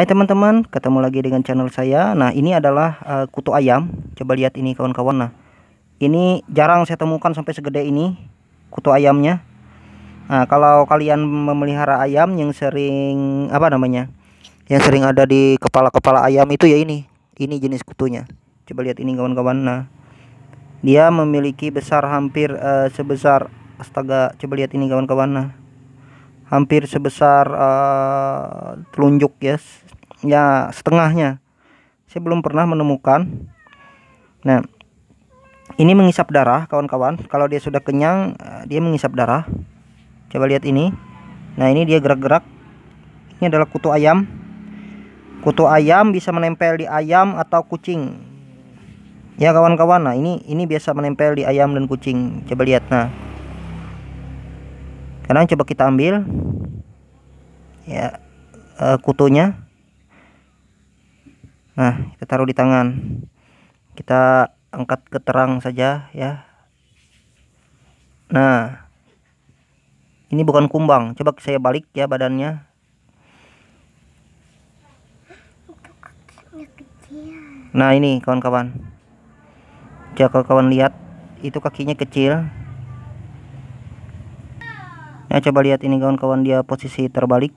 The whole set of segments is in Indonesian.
Hai teman-teman, ketemu lagi dengan channel saya. Nah, ini adalah uh, kutu ayam. Coba lihat ini kawan-kawan. Nah, ini jarang saya temukan sampai segede ini kutu ayamnya. Nah, kalau kalian memelihara ayam yang sering apa namanya? Yang sering ada di kepala-kepala ayam itu ya ini. Ini jenis kutunya. Coba lihat ini kawan-kawan. Nah, dia memiliki besar hampir uh, sebesar astaga. Coba lihat ini kawan-kawan. Nah, hampir sebesar uh, telunjuk ya ya setengahnya saya belum pernah menemukan nah ini mengisap darah kawan-kawan kalau dia sudah kenyang eh, dia mengisap darah coba lihat ini nah ini dia gerak-gerak ini adalah kutu ayam kutu ayam bisa menempel di ayam atau kucing ya kawan-kawan nah ini ini biasa menempel di ayam dan kucing coba lihat nah sekarang coba kita ambil ya uh, kutunya nah kita taruh di tangan kita angkat ke terang saja ya nah ini bukan kumbang coba saya balik ya badannya nah ini kawan-kawan jika kawan lihat itu kakinya kecil Nah coba lihat ini kawan-kawan dia posisi terbalik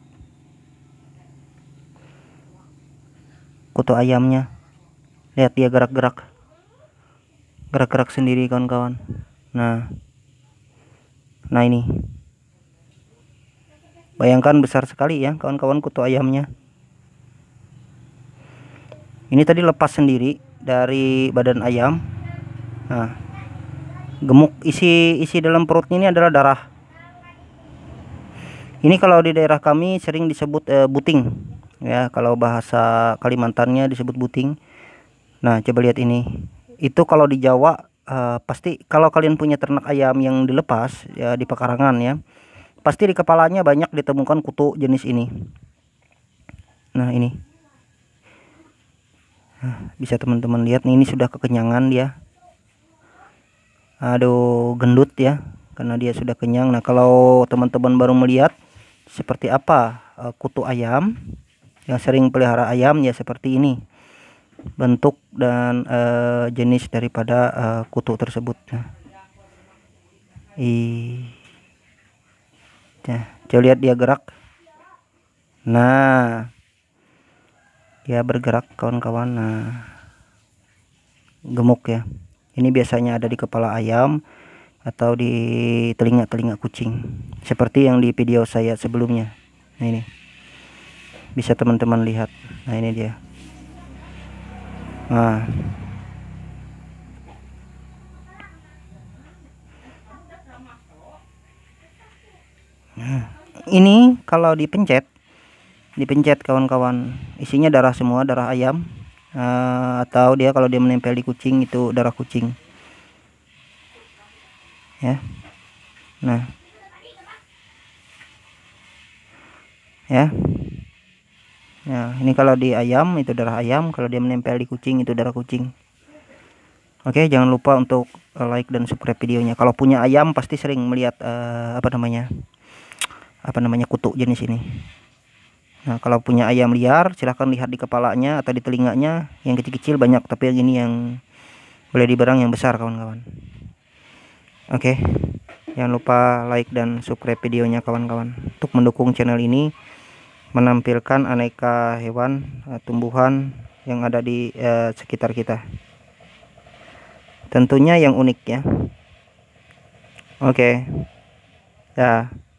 kutu ayamnya lihat dia gerak-gerak gerak-gerak sendiri kawan-kawan nah nah ini bayangkan besar sekali ya kawan-kawan kutu ayamnya ini tadi lepas sendiri dari badan ayam nah gemuk isi isi dalam perutnya ini adalah darah ini kalau di daerah kami sering disebut uh, buting. Ya, kalau bahasa Kalimantannya disebut buting. Nah, coba lihat ini. Itu kalau di Jawa uh, pasti kalau kalian punya ternak ayam yang dilepas ya di pekarangan ya, pasti di kepalanya banyak ditemukan kutu jenis ini. Nah, ini. Nah, bisa teman-teman lihat nih ini sudah kekenyangan dia. Aduh, gendut ya karena dia sudah kenyang. Nah, kalau teman-teman baru melihat seperti apa e, kutu ayam yang sering pelihara ayam ya seperti ini bentuk dan uh, jenis daripada uh, kutu tersebut nah, i nah, coba lihat dia gerak nah dia bergerak kawan-kawan nah gemuk ya ini biasanya ada di kepala ayam atau di telinga-telinga kucing seperti yang di video saya sebelumnya nah ini bisa teman-teman lihat nah ini dia nah, nah ini kalau dipencet, dipencet kawan-kawan, isinya darah semua, darah ayam, uh, atau dia kalau dia menempel di kucing itu darah kucing ya nah ya nah ini kalau di ayam itu darah ayam kalau dia menempel di kucing itu darah kucing oke jangan lupa untuk eh, like dan subscribe videonya kalau punya ayam pasti sering melihat uh, apa namanya apa namanya kutu jenis ini Nah, kalau punya ayam liar, silahkan lihat di kepalanya atau di telinganya yang kecil-kecil banyak, tapi yang ini yang boleh diberang yang besar, kawan-kawan. Oke, okay. jangan lupa like dan subscribe videonya kawan-kawan untuk mendukung channel ini menampilkan aneka hewan eh, tumbuhan yang ada di eh, sekitar kita. Tentunya yang unik ya. Oke. Okay. Ya.